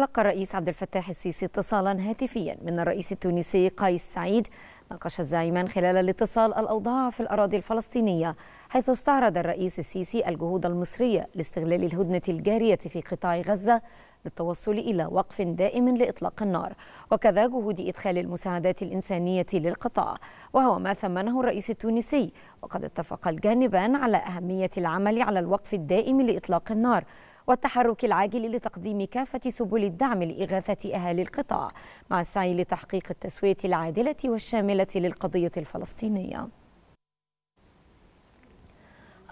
تلقى الرئيس عبد الفتاح السيسي اتصالا هاتفيا من الرئيس التونسي قيس سعيد ناقش الزعيمان خلال الاتصال الأوضاع في الأراضي الفلسطينية حيث استعرض الرئيس السيسي الجهود المصرية لاستغلال الهدنة الجارية في قطاع غزة للتوصل إلى وقف دائم لإطلاق النار وكذا جهود إدخال المساعدات الإنسانية للقطاع وهو ما ثمنه الرئيس التونسي وقد اتفق الجانبان على أهمية العمل على الوقف الدائم لإطلاق النار والتحرك العاجل لتقديم كافة سبل الدعم لإغاثة أهالي القطاع مع السعي لتحقيق التسوية العادلة والشاملة للقضية الفلسطينية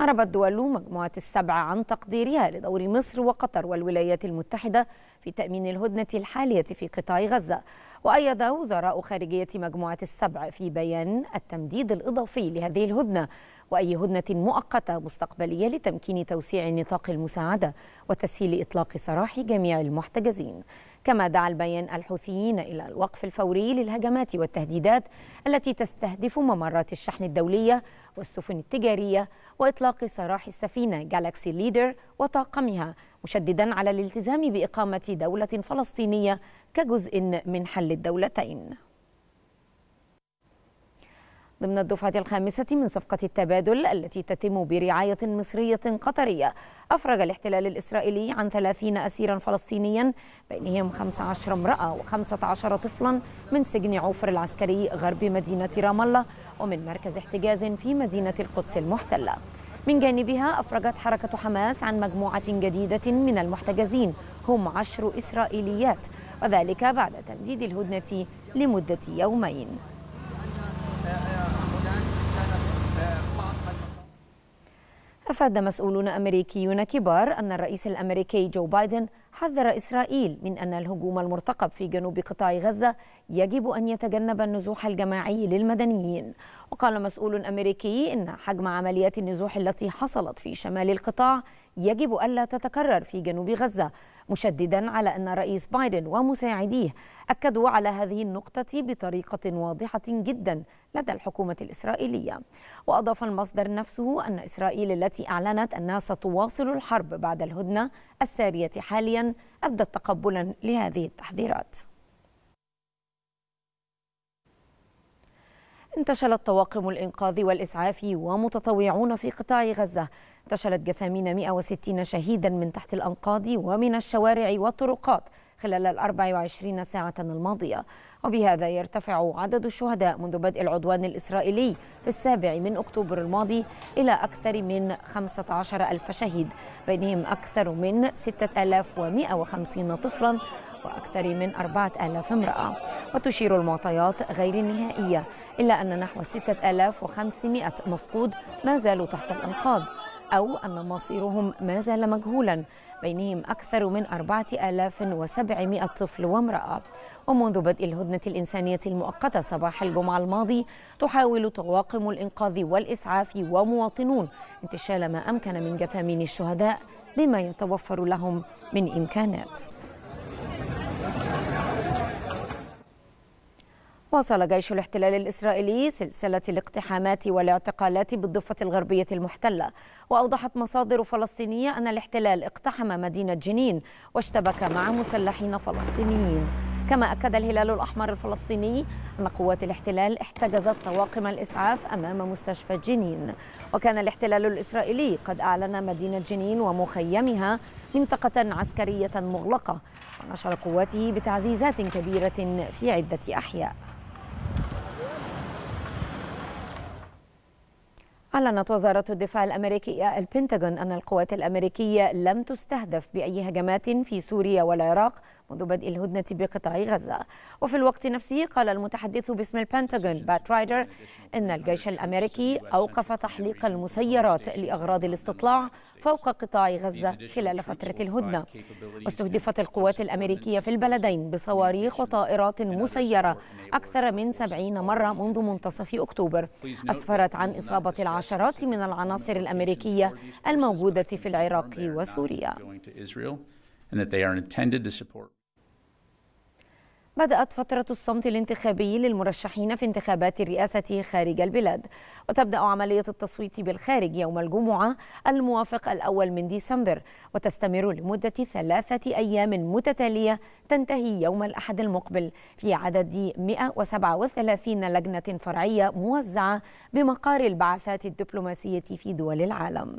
أعربت دول مجموعة السبع عن تقديرها لدور مصر وقطر والولايات المتحدة في تأمين الهدنة الحالية في قطاع غزة وأيد وزراء خارجية مجموعة السبع في بيان التمديد الإضافي لهذه الهدنة وأي هدنة مؤقتة مستقبلية لتمكين توسيع نطاق المساعدة وتسهيل إطلاق سراح جميع المحتجزين كما دعا البيان الحوثيين إلى الوقف الفوري للهجمات والتهديدات التي تستهدف ممرات الشحن الدولية والسفن التجارية وإطلاق سراح السفينة جالاكسي ليدر وطاقمها مشددا على الالتزام بإقامة دولة فلسطينية كجزء من حل الدولتين ضمن الدفعة الخامسة من صفقة التبادل التي تتم برعاية مصرية قطرية أفرج الاحتلال الإسرائيلي عن 30 أسيرا فلسطينيا بينهم 15 امرأة و15 طفلا من سجن عوفر العسكري غرب مدينة رام الله ومن مركز احتجاز في مدينة القدس المحتلة من جانبها أفرجت حركة حماس عن مجموعة جديدة من المحتجزين هم عشر إسرائيليات وذلك بعد تمديد الهدنة لمدة يومين أفاد مسؤولون أمريكيون كبار أن الرئيس الأمريكي جو بايدن حذر إسرائيل من أن الهجوم المرتقب في جنوب قطاع غزة يجب أن يتجنب النزوح الجماعي للمدنيين وقال مسؤول أمريكي إن حجم عمليات النزوح التي حصلت في شمال القطاع يجب ألا تتكرر في جنوب غزة مشددا على أن الرئيس بايدن ومساعديه أكدوا على هذه النقطة بطريقة واضحة جدا لدى الحكومة الإسرائيلية وأضاف المصدر نفسه أن إسرائيل التي أعلنت أنها ستواصل الحرب بعد الهدنة السارية حاليا أبدت تقبلا لهذه التحذيرات انتشلت طواقم الإنقاذ والإسعاف ومتطوعون في قطاع غزة انتشلت جثامين 160 شهيدا من تحت الأنقاض ومن الشوارع والطرقات خلال ال 24 ساعة الماضية وبهذا يرتفع عدد الشهداء منذ بدء العدوان الإسرائيلي في السابع من أكتوبر الماضي إلى أكثر من 15 ألف شهيد بينهم أكثر من 6150 طفلا وأكثر من 4000 امرأة وتشير المعطيات غير النهائية إلا أن نحو 6500 مفقود ما زالوا تحت الأنقاض أو أن مصيرهم ما زال مجهولا بينهم أكثر من 4700 طفل وامرأة ومنذ بدء الهدنة الإنسانية المؤقتة صباح الجمعة الماضي تحاول طواقم الإنقاذ والإسعاف ومواطنون انتشال ما أمكن من جثامين الشهداء بما يتوفر لهم من إمكانات واصل جيش الاحتلال الإسرائيلي سلسلة الاقتحامات والاعتقالات بالضفة الغربية المحتلة وأوضحت مصادر فلسطينية أن الاحتلال اقتحم مدينة جنين واشتبك مع مسلحين فلسطينيين كما أكد الهلال الأحمر الفلسطيني أن قوات الاحتلال احتجزت طواقم الإسعاف أمام مستشفى جنين وكان الاحتلال الإسرائيلي قد أعلن مدينة جنين ومخيمها منطقة عسكرية مغلقة ونشر قواته بتعزيزات كبيرة في عدة أحياء أعلنت وزارة الدفاع الأمريكية البنتاغون أن القوات الأمريكية لم تستهدف بأي هجمات في سوريا والعراق منذ بدء الهدنة بقطاع غزة وفي الوقت نفسه قال المتحدث باسم البنتاغون بات رايدر إن الجيش الأمريكي أوقف تحليق المسيرات لأغراض الاستطلاع فوق قطاع غزة خلال فترة الهدنة واستهدفت القوات الأمريكية في البلدين بصواريخ وطائرات مسيرة أكثر من 70 مرة منذ منتصف أكتوبر أسفرت عن إصابة العشرات من العناصر الأمريكية الموجودة في العراق وسوريا. and that they are intended to support. بدأت فترة الصمت الانتخابي للمرشحين في انتخابات الرئاسة خارج البلاد وتبدأ عملية التصويت بالخارج يوم الجمعة الموافق الأول من ديسمبر وتستمر لمدة ثلاثة أيام متتالية تنتهي يوم الأحد المقبل في عدد 137 لجنة فرعية موزعة بمقار البعثات الدبلوماسية في دول العالم